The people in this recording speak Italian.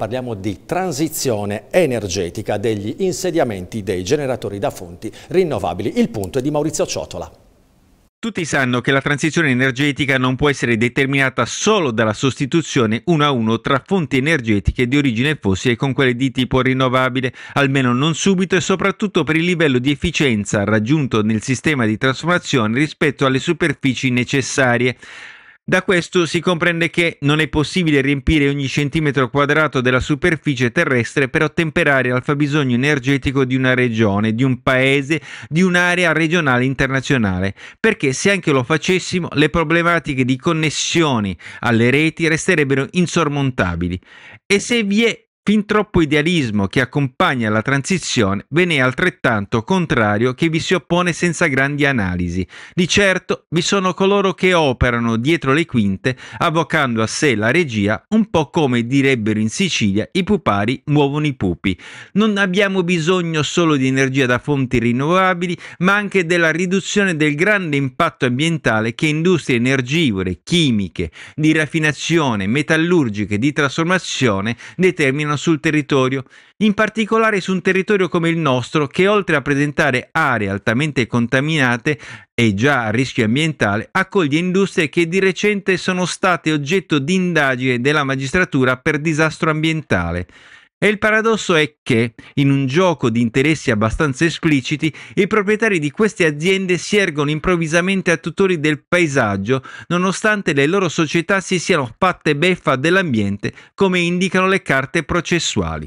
Parliamo di transizione energetica degli insediamenti dei generatori da fonti rinnovabili. Il punto è di Maurizio Ciotola. Tutti sanno che la transizione energetica non può essere determinata solo dalla sostituzione uno a uno tra fonti energetiche di origine fossile con quelle di tipo rinnovabile, almeno non subito e soprattutto per il livello di efficienza raggiunto nel sistema di trasformazione rispetto alle superfici necessarie. Da questo si comprende che non è possibile riempire ogni centimetro quadrato della superficie terrestre per ottemperare al fabbisogno energetico di una regione, di un paese, di un'area regionale internazionale, perché se anche lo facessimo le problematiche di connessioni alle reti resterebbero insormontabili. E se vi è Fin troppo idealismo che accompagna la transizione ve ne è altrettanto contrario che vi si oppone senza grandi analisi. Di certo vi sono coloro che operano dietro le quinte avvocando a sé la regia, un po' come direbbero in Sicilia i pupari muovono i pupi. Non abbiamo bisogno solo di energia da fonti rinnovabili, ma anche della riduzione del grande impatto ambientale che industrie energivore, chimiche, di raffinazione, metallurgiche, di trasformazione determinano operino sul territorio, in particolare su un territorio come il nostro che oltre a presentare aree altamente contaminate e già a rischio ambientale, accoglie industrie che di recente sono state oggetto di indagine della magistratura per disastro ambientale. E il paradosso è che, in un gioco di interessi abbastanza espliciti, i proprietari di queste aziende si ergono improvvisamente a tutori del paesaggio, nonostante le loro società si siano fatte beffa dell'ambiente, come indicano le carte processuali.